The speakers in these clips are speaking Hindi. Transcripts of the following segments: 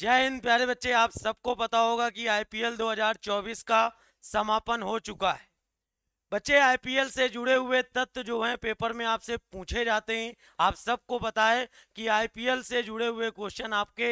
जय हिंद प्यारे बच्चे आप सबको पता होगा कि आईपीएल 2024 का समापन हो चुका है बच्चे आईपीएल से जुड़े हुए तत्व जो हैं पेपर में आपसे पूछे जाते हैं आप सबको पता है कि आईपीएल से जुड़े हुए क्वेश्चन आपके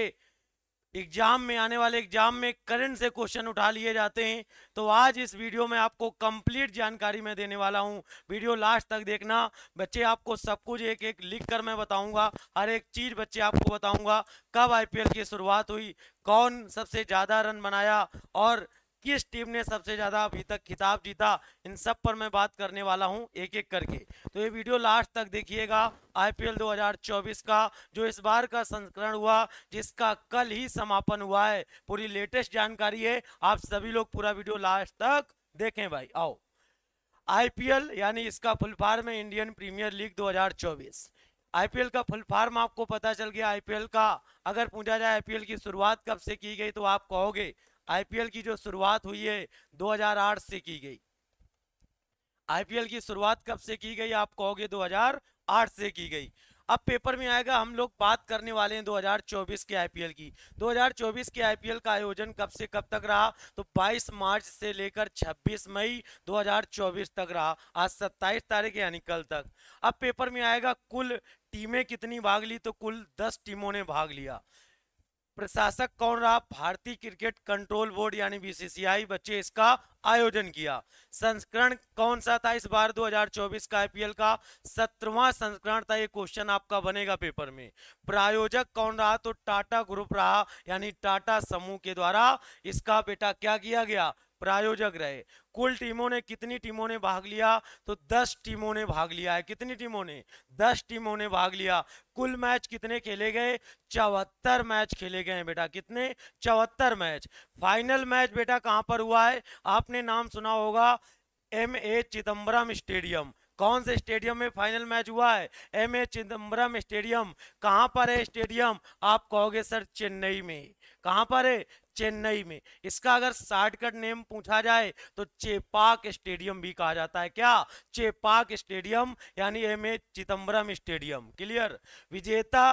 एग्जाम में आने वाले एग्जाम में करंट से क्वेश्चन उठा लिए जाते हैं तो आज इस वीडियो में आपको कंप्लीट जानकारी मैं देने वाला हूं वीडियो लास्ट तक देखना बच्चे आपको सब कुछ एक एक लिख कर मैं बताऊंगा हर एक चीज़ बच्चे आपको बताऊंगा कब आईपीएल की शुरुआत हुई कौन सबसे ज़्यादा रन बनाया और किस टीम ने सबसे ज़्यादा अभी तक खिताब जीता इन सब पर मैं बात करने वाला हूं एक एक करके तो ये वीडियो लास्ट तक देखिएगा आईपीएल 2024 का जो इस बार का संस्करण हुआ जिसका कल ही समापन हुआ है पूरी लेटेस्ट जानकारी है आप सभी लोग पूरा वीडियो लास्ट तक देखें भाई आओ आईपीएल यानी इसका फुल फॉर्म है इंडियन प्रीमियर लीग दो आईपीएल का फुल फार्म आपको पता चल गया आईपीएल का अगर पूछा जाए आईपीएल की शुरुआत कब से की गई तो आप कहोगे आईपीएल की जो शुरुआत हुई है 2008 से की गई आईपीएल की शुरुआत कब से की गई आप कहोगे 2008 से की गई अब पेपर में आएगा हम लोग बात करने वाले हैं 2024 के आईपीएल की 2024 के आईपीएल का आयोजन कब से कब तक रहा तो 22 मार्च से लेकर 26 मई 2024 तक रहा आज 27 तारीख यानी कल तक अब पेपर में आएगा कुल टीमें कितनी भाग ली तो कुल 10 टीमों ने भाग लिया प्रशासक कौन रहा भारतीय क्रिकेट कंट्रोल बोर्ड यानी बीसीसीआई बच्चे इसका आयोजन किया संस्करण कौन सा था इस बार 2024 का आईपीएल का सत्रवा संस्करण था ये क्वेश्चन आपका बनेगा पेपर में प्रायोजक कौन रहा तो टाटा ग्रुप रहा यानी टाटा समूह के द्वारा इसका बेटा क्या किया गया प्रायोजक रहे कुल टीमों ने कितनी टीमों ने भाग लिया तो 10 टीमों ने भाग लिया है कितनी टीमों ने 10 टीमों ने भाग लिया कुल मैच कितने खेले गए चौहत्तर मैच खेले गए हैं बेटा कितने चौहत्तर मैच फाइनल मैच बेटा कहाँ पर हुआ है आपने नाम सुना होगा एम ए चिदम्बरम स्टेडियम कौन से स्टेडियम में फाइनल मैच हुआ है एम ए चिदम्बरम स्टेडियम कहाँ पर है स्टेडियम आप कहोगे सर चेन्नई में कहां पर है चेन्नई में इसका अगर शॉर्टकट नेम पूछा जाए तो चेपाक स्टेडियम भी कहा जाता है क्या चेपाक स्टेडियम यानी M A Chidambaram stadium clear विजेता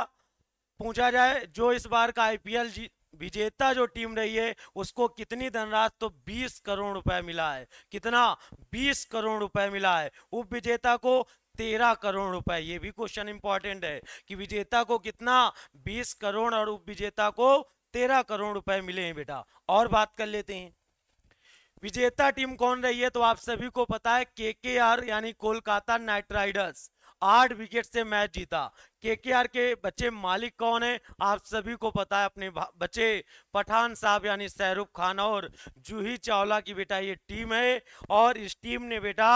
पूछा जाए जो इस बार का आईपीएल विजेता जो टीम रही है उसको कितनी धनराशि तो 20 करोड़ रुपए मिला है कितना 20 करोड़ रुपए मिला है उप विजेता को 13 करोड़ रुपए ये भी क्वेश्चन इंपॉर्टेंट है कि विजेता को कितना बीस करोड़ और उप विजेता को तेरह करोड़ रुपए मिले हैं बेटा और बात कर लेते हैं विजेता टीम कौन रही है तो आप सभी को पता है केकेआर आर यानी कोलकाता नाइट राइडर्स आठ विकेट से मैच जीता केकेआर के बच्चे मालिक कौन है आप सभी को पता है अपने बच्चे पठान साहब यानी शाहरुख खान और जूही चावला की बेटा ये टीम है और इस टीम ने बेटा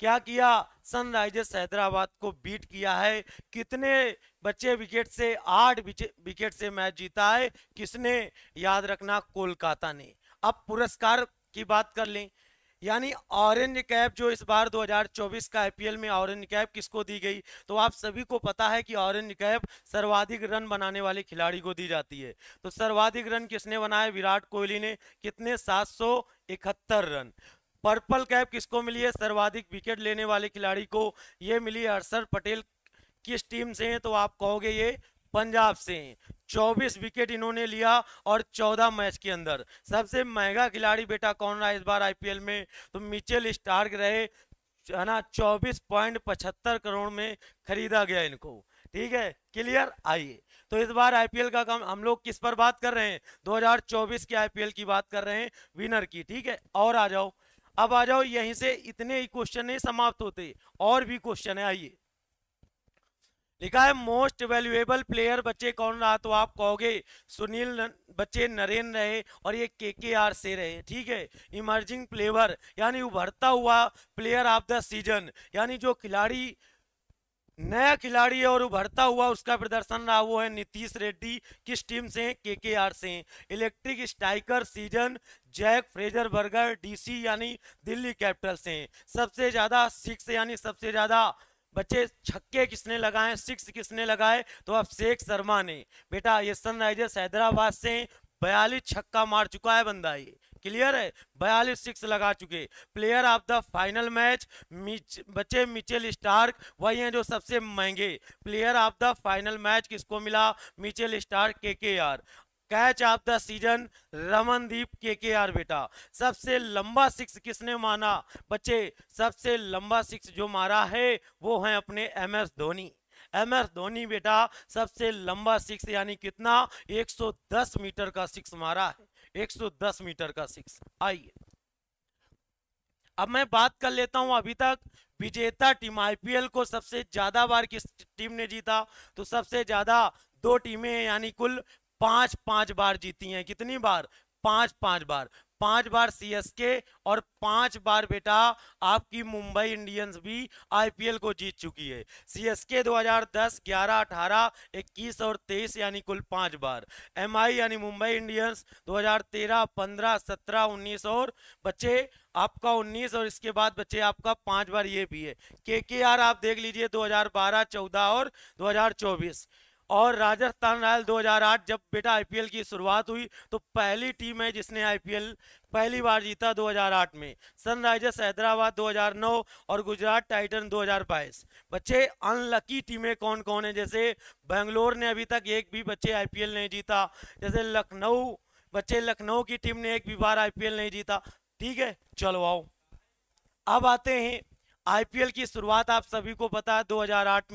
क्या किया सनराइजर्स हैदराबाद को बीट किया है कितने बच्चे विकेट से आठ विकेट से मैच जीता है किसने याद रखना कोलकाता ने अब पुरस्कार की बात कर लें यानी ऑरेंज कैप जो इस बार 2024 का आईपीएल में ऑरेंज कैप किसको दी गई तो आप सभी को पता है कि ऑरेंज कैप सर्वाधिक रन बनाने वाले खिलाड़ी को दी जाती है तो सर्वाधिक रन किसने बनाए विराट कोहली ने कितने 771 रन पर्पल कैप किसको मिली है सर्वाधिक विकेट लेने वाले खिलाड़ी को ये मिली हर्षर पटेल किस टीम से है तो आप कहोगे ये पंजाब से 24 विकेट इन्होंने लिया और 14 मैच के अंदर सबसे महंगा खिलाड़ी बेटा कौन रहा इस बार आईपीएल में तो मिचेल स्टार्क रहे है ना चौबीस पॉइंट पचहत्तर करोड़ में खरीदा गया इनको ठीक है क्लियर आइए तो इस बार आईपीएल का काम हम लोग किस पर बात कर रहे हैं 2024 के आईपीएल की बात कर रहे हैं विनर की ठीक है और आ जाओ अब आ जाओ यहीं से इतने ही क्वेश्चन नहीं समाप्त होते और भी क्वेश्चन है आइए लिखा है मोस्ट वैल्यूएबल प्लेयर बच्चे कौन रहा तो आप कहोगे सुनील न, बच्चे नरेन रहे और ये के के आर से रहे ठीक है इमर्जिंग प्लेयर यानी उभरता हुआ प्लेयर ऑफ द सीजन यानी जो खिलाड़ी नया खिलाड़ी है और उभरता हुआ उसका प्रदर्शन रहा वो है नीतीश रेड्डी किस टीम से के के आर से electric striker season Jake Fraser बर्गर डीसी यानी दिल्ली कैपिटल से सबसे ज़्यादा सिक्स यानी सबसे ज़्यादा बच्चे छक्के किसने लगाए सिक्स किसने लगाए तो अब शेख शर्मा ने बेटा ये सनराइजर्स हैदराबाद से बयालीस छक्का मार चुका है बंदा ये क्लियर है बयालीस सिक्स लगा चुके player of the final match Mitch, बच्चे मिचेल स्टार्क वही हैं जो सबसे महंगे player of the final match किसको मिला Mitchell Starc K K R catch of the season Ramandeep K K are बेटा सबसे लंबा सिक्स किसने माना बच्चे सबसे लंबा सिक्स जो मारा है वो है अपने M S Dhoni M S Dhoni बेटा सबसे लंबा सिक्स यानी कितना 110 मीटर का सिक्स मारा है 110 मीटर का सिक्स आइए अब मैं बात कर लेता हूं अभी तक विजेता टीम आईपीएल को सबसे ज्यादा बार किस टीम ने जीता तो सबसे ज्यादा दो टीमें यानी कुल पांच पांच बार जीती हैं कितनी बार पांच पांच बार पांच बार सीएसके और पांच बार बेटा आपकी मुंबई इंडियंस भी आईपीएल को जीत चुकी है सीएसके 2010, 11, 18, 21 और 23 यानी कुल पांच बार एमआई यानी मुंबई इंडियंस 2013, 15, 17, 19 और बच्चे आपका 19 और इसके बाद बच्चे आपका पांच बार ये भी है केकेआर आप देख लीजिए 2012, 14 और 2024 और राजस्थान रॉयल 2008 जब बेटा आईपीएल की शुरुआत हुई तो पहली टीम है जिसने आईपीएल पहली बार जीता 2008 में सनराइजर्स हैदराबाद 2009 और गुजरात टाइटन 2022 बच्चे अनलकी टीमें कौन कौन है जैसे बेंगलोर ने अभी तक एक भी बच्चे आईपीएल नहीं जीता जैसे लखनऊ बच्चे लखनऊ की टीम ने एक भी बार आई नहीं जीता ठीक है चलो आओ अब आते हैं आई की शुरुआत आप सभी को पता है दो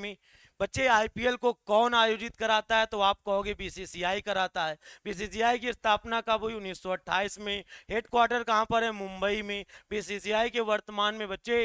में बच्चे आईपीएल को कौन आयोजित कराता है तो आप कहोगे बीसीसीआई कराता है बीसीसीआई की स्थापना कब हुई उन्नीस में हेडक्वार्टर कहाँ पर है मुंबई में बीसीसीआई के वर्तमान में बच्चे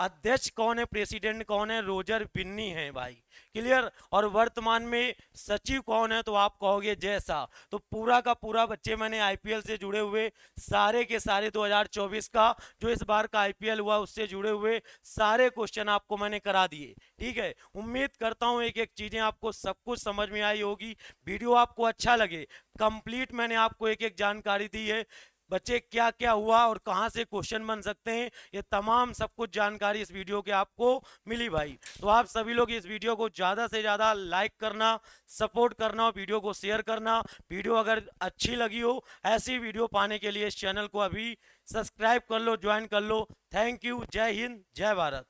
अध्यक्ष कौन है प्रेसिडेंट कौन है रोजर पिन्नी है भाई क्लियर और वर्तमान में सचिव कौन है तो आप कहोगे जैसा तो पूरा का पूरा बच्चे मैंने आईपीएल से जुड़े हुए सारे के सारे 2024 का जो इस बार का आईपीएल हुआ उससे जुड़े हुए सारे क्वेश्चन आपको मैंने करा दिए ठीक है उम्मीद करता हूँ एक एक चीजें आपको सब कुछ समझ में आई होगी वीडियो आपको अच्छा लगे कंप्लीट मैंने आपको एक एक जानकारी दी है बच्चे क्या क्या हुआ और कहाँ से क्वेश्चन बन सकते हैं ये तमाम सब कुछ जानकारी इस वीडियो के आपको मिली भाई तो आप सभी लोग इस वीडियो को ज़्यादा से ज़्यादा लाइक करना सपोर्ट करना और वीडियो को शेयर करना वीडियो अगर अच्छी लगी हो ऐसी वीडियो पाने के लिए इस चैनल को अभी सब्सक्राइब कर लो ज्वाइन कर लो थैंक यू जय हिंद जय भारत